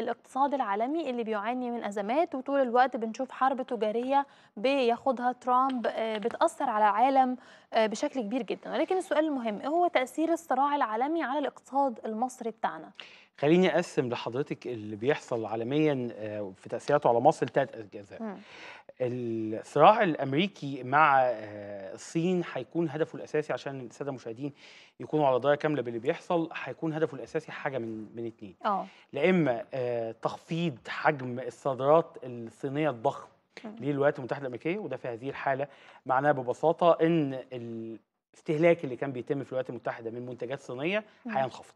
الاقتصاد العالمي اللي بيعاني من أزمات وطول الوقت بنشوف حرب تجارية بياخدها ترامب آه، بتأثر على العالم آه، بشكل كبير جدا ولكن السؤال المهم إيه هو تأثير الصراع العالمي على الاقتصاد المصري بتاعنا؟ خليني أقسم لحضرتك اللي بيحصل عالميا آه، في تأثيراته على مصر لثلاث أجزاء الصراع الامريكي مع آه، الصين هيكون هدفه الاساسي عشان الساده المشاهدين يكونوا على درايه كامله باللي بيحصل هيكون هدفه الاساسي حاجه من من اتنين اه لا اما آه، تخفيض حجم الصادرات الصينيه الضخم للولايات المتحده الامريكيه وده في هذه الحاله معناه ببساطه ان الاستهلاك اللي كان بيتم في الولايات المتحده من منتجات صينيه هينخفض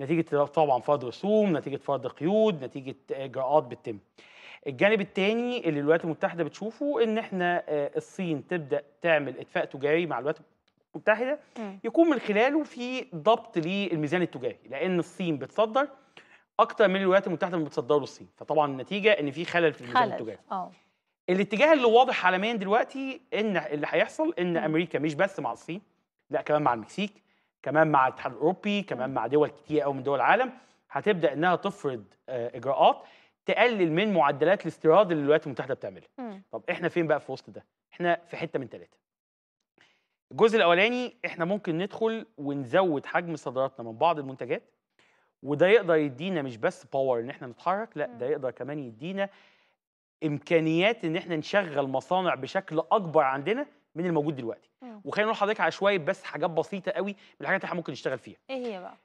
نتيجه طبعا فرض رسوم نتيجه فرض قيود نتيجه اجراءات بتتم الجانب الثاني اللي الولايات المتحده بتشوفه ان احنا آه، الصين تبدا تعمل اتفاق تجاري مع الولايات المتحده يكون من خلاله في ضبط للميزان التجاري لان الصين بتصدر اكتر من الولايات المتحده من بتصدره للصين فطبعا النتيجه ان في خلل في الميزان التجاري اه الاتجاه اللي واضح عالميا دلوقتي ان اللي هيحصل ان م. امريكا مش بس مع الصين لا كمان مع المكسيك كمان مع الاتحاد الاوروبي كمان مع دول كتير قوي من دول العالم هتبدا انها تفرض آه، اجراءات تقلل من معدلات الاستيراد اللي الولايات المتحده بتعملها طب احنا فين بقى في وسط ده احنا في حته من ثلاثه الجزء الاولاني احنا ممكن ندخل ونزود حجم صادراتنا من بعض المنتجات وده يقدر يدينا مش بس باور ان احنا نتحرك لا ده يقدر كمان يدينا امكانيات ان احنا نشغل مصانع بشكل اكبر عندنا من الموجود دلوقتي وخلينا نقول لحضرتك على شويه بس حاجات بسيطه قوي من الحاجات اللي احنا ممكن نشتغل فيها ايه هي بقى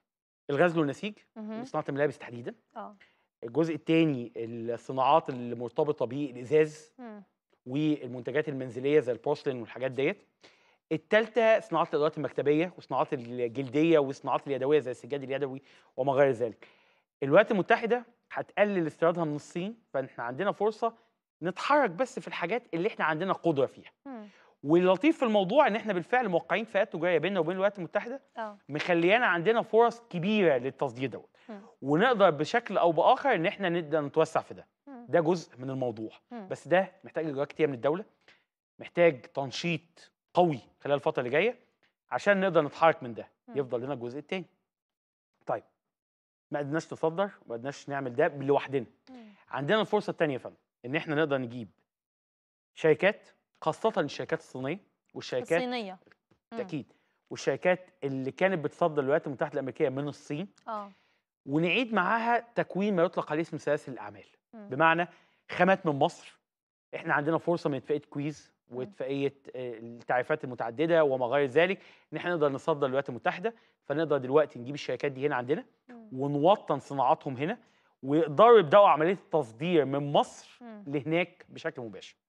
الغزل والنسيج وصناعه الملابس تحديدا اه الجزء الثاني الصناعات اللي مرتبطه بالازاز والمنتجات المنزليه زي البورسلين والحاجات ديت الثالثه صناعات الادوات المكتبيه وصناعات الجلديه والصناعات اليدويه زي السجاد اليدوي وما غير ذلك الولايات المتحده هتقلل استيرادها من الصين فاحنا عندنا فرصه نتحرك بس في الحاجات اللي احنا عندنا قدره فيها واللطيف في الموضوع ان احنا بالفعل موقعين فئات تجاريه بيننا وبين الولايات المتحده اه. مخليانا عندنا فرص كبيره للتصدير دوت ونقدر بشكل او باخر ان احنا نقدر نتوسع في ده ده جزء من الموضوع بس ده محتاج اجراءات كتير من الدوله محتاج تنشيط قوي خلال الفتره اللي جايه عشان نقدر نتحرك من ده يفضل لنا الجزء الثاني طيب ما قدرناش نصدر ما قدرناش نعمل ده لوحدنا عندنا الفرصه الثانيه يا فندم ان احنا نقدر نجيب شركات خاصه الشركات الصينيه والشركات الصينيه بالتاكيد والشركات اللي كانت بتصدر الولايات المتحده الامريكيه من الصين اه ونعيد معاها تكوين ما يطلق عليه اسم سلاسل الاعمال بمعنى خامات من مصر احنا عندنا فرصه من اتفاقيه كويز واتفاقيه آه، التعريفات المتعدده وما غير ذلك ان احنا نقدر نصدر للولايات المتحده فنقدر دلوقتي نجيب الشركات دي هنا عندنا ونوطن صناعاتهم هنا ويقدروا يبداوا عمليه التصدير من مصر لهناك بشكل مباشر